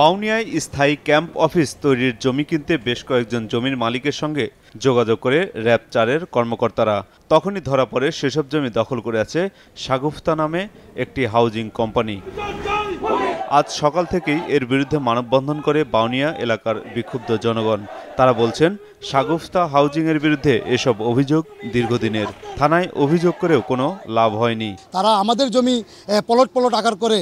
বাউনিয়ায় স্থায়ী camp office তৈরির জমি কিনতে বেশ কয়েকজন জমির মালিকের সঙ্গে যোগাযোগ করে র্যাব চারের কর্মকর্তারা তখনই ধরা পড়ে সেসব জমি দখল করে আছে সাগুফতা নামে একটি হাউজিং কোম্পানি আজ সকাল থেকেই এর বিরুদ্ধে মানববন্ধন করে বাউনিয়া এলাকার বিক্ষুব্ধ জনগণ তারা বলছেন সাগুফতা হাউজিংয়ের বিরুদ্ধে এসব অভিযোগ দীর্ঘদিনের থানায় অভিযোগ করেও কোনো লাভ হয়নি তারা আমাদের জমি পলট পলট আকার করে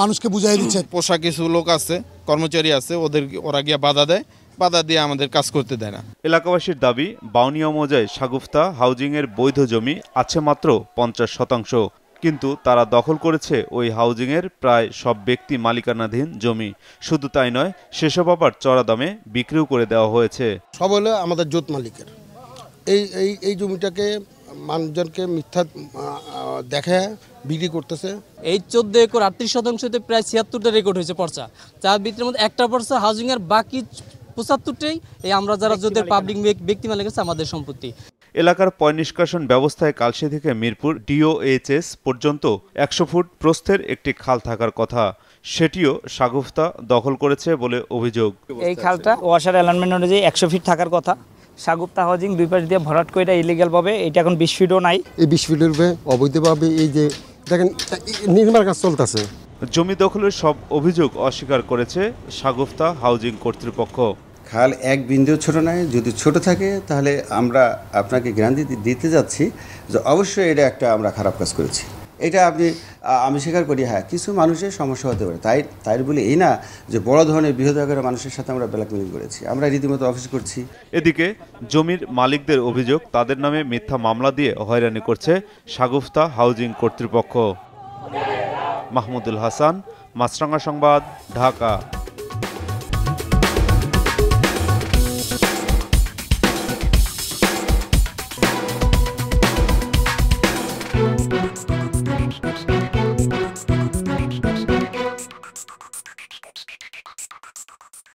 মানুষকে বুঝাই দিচ্ছে পোশাক কিছু লোক আছে কর্মচারী আছে ওদের ওরা গিয়ে বাধা দেয় বাধা দিয়ে আমাদের কাজ করতে দেয় না এলাকাবাসীর দাবি বাউনিয়া মজায় সাগুফতা হাউজিংয়ের বৈধ জমি আছে মাত্র পঞ্চাশ শতাংশ কিন্তু তারা দখল করেছে ওই হাউজিংয়ের প্রায় সব ব্যক্তি মালিকানাধীন জমি শুধু তাই নয় সেসব আবার চড়া দামে বিক্রিও করে দেওয়া হয়েছে সব হলো আমাদের জোত মালিকের এই এই এই জমিটাকে মানুষজনকে মিথ্যা দেখে বিক্রি করতেছে এই চোদ্দ একর আটত্রিশ শতাংশতে প্রায় ছিয়াত্তরটা রেকর্ড হয়েছে পর্চা যার ভিতরের মধ্যে একটা পর্চা হাউজিংয়ের বাকি পঁচাত্তরটাই এই আমরা যারা যোদ্ধের পাবলিক ব্যক্তি মালিক আছে আমাদের সম্পত্তি এলাকার পয় নিষ্কাশন ব্যবস্থায় কালসি থেকে মিরপুর ডিওএইচএস পর্যন্ত একশো ফুট প্রস্থের একটি খাল থাকার কথা সেটিও সাগুফতা দখল করেছে বলে অভিযোগ এই খালটা ওয়াসার অ্যালাইনমেন্ট অনুযায়ী একশো ফিট থাকার কথা সাগুপ্তা হাউজিং দুই পাশ দিয়ে ভরাট করে এটা ইলিগালভাবে এটা এখন বিশ ফিটও নাই এই বিশ ফিটের অবৈধভাবে এই যে দেখেন নির্মাণ কাজ চলতেছে জমি দখলের সব অভিযোগ অস্বীকার করেছে সাগুফতা হাউজিং কর্তৃপক্ষ খাল এক বিন্দুও ছোট নয় যদি ছোট থাকে তাহলে আমরা আপনাকে জ্ঞান দিতে যাচ্ছি যে অবশ্যই এটা একটা আমরা খারাপ কাজ করেছি এটা আপনি আমি স্বীকার করি হ্যাঁ কিছু মানুষের সমস্যা হতে পারে তাই তাই বলে এই না যে বড় ধরনের বৃহৎ আকারের মানুষের সাথে আমরা ব্ল্যাকমেলিং করেছি আমরা রীতিমতো অফিস করছি এদিকে জমির মালিকদের অভিযোগ তাদের নামে মিথ্যা মামলা দিয়ে হয়রানি করছে সাগুফতা হাউজিং কর্তৃপক্ষ মাহমুদুল হাসান মাছরাঙ্গা সংবাদ ঢাকা